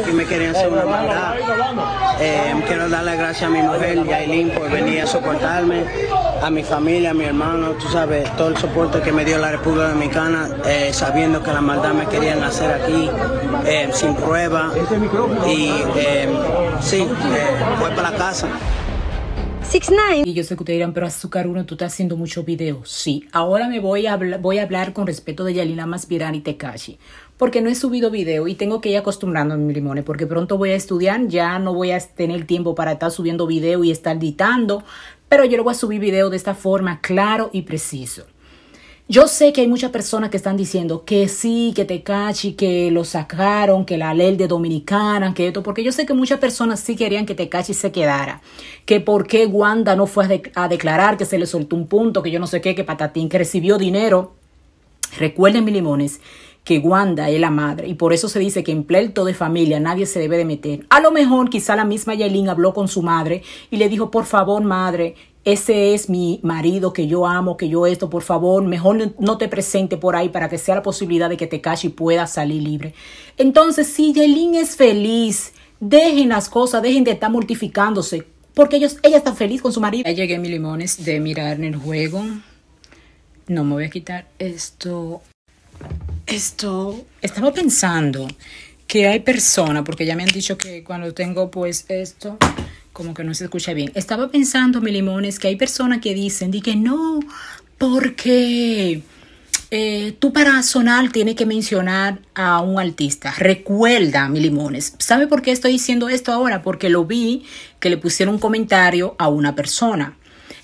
aquí me querían hacer una maldad. Eh, quiero darle gracias a mi mujer, Yailin, por venir a soportarme, a mi familia, a mi hermano, tú sabes, todo el soporte que me dio la República Dominicana, eh, sabiendo que la maldad me querían hacer aquí, eh, sin prueba. Y sí, fue para la casa. Y yo sé que te dirán, pero Azúcar 1, tú estás haciendo mucho video. Sí, ahora me voy a, voy a hablar con respeto de Yalina Maspirani y Tekashi. Porque no he subido video y tengo que ir acostumbrando a mi limones. Porque pronto voy a estudiar, ya no voy a tener tiempo para estar subiendo video y estar editando. Pero yo lo voy a subir video de esta forma, claro y preciso. Yo sé que hay muchas personas que están diciendo que sí, que Tecachi, que lo sacaron, que la ley de Dominicana, que esto, porque yo sé que muchas personas sí querían que Tecachi se quedara, que por qué Wanda no fue a, a declarar, que se le soltó un punto, que yo no sé qué, que Patatín, que recibió dinero Recuerden, mi limones, que Wanda es la madre y por eso se dice que en pleito de familia nadie se debe de meter. A lo mejor quizá la misma Yelin habló con su madre y le dijo, por favor, madre, ese es mi marido que yo amo, que yo esto, por favor, mejor no te presente por ahí para que sea la posibilidad de que te cache y puedas salir libre. Entonces, si Yelin es feliz, dejen las cosas, dejen de estar mortificándose, porque ellos, ella está feliz con su marido. Ya llegué mis limones de mirar en el juego no me voy a quitar esto. Esto, estaba pensando que hay personas, porque ya me han dicho que cuando tengo pues esto, como que no se escucha bien. Estaba pensando, mi limones, que hay personas que dicen, di que no, porque eh, tú para sonar tienes que mencionar a un artista. Recuerda, mi limones. ¿Sabe por qué estoy diciendo esto ahora? Porque lo vi que le pusieron un comentario a una persona.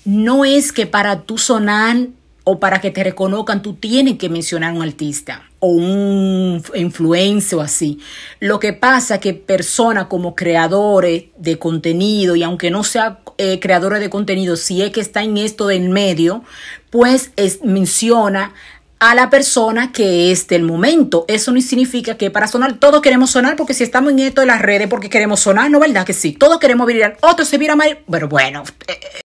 No es que para tu sonar o para que te reconozcan, tú tienes que mencionar un artista o un influencer o así. Lo que pasa es que personas como creadores de contenido, y aunque no sea eh, creadores de contenido, si es que está en esto del medio, pues es, menciona a la persona que es del momento. Eso no significa que para sonar todos queremos sonar, porque si estamos en esto de las redes, porque queremos sonar, ¿no verdad que sí? Todos queremos virar, otro se vira mal, pero bueno. Eh, eh,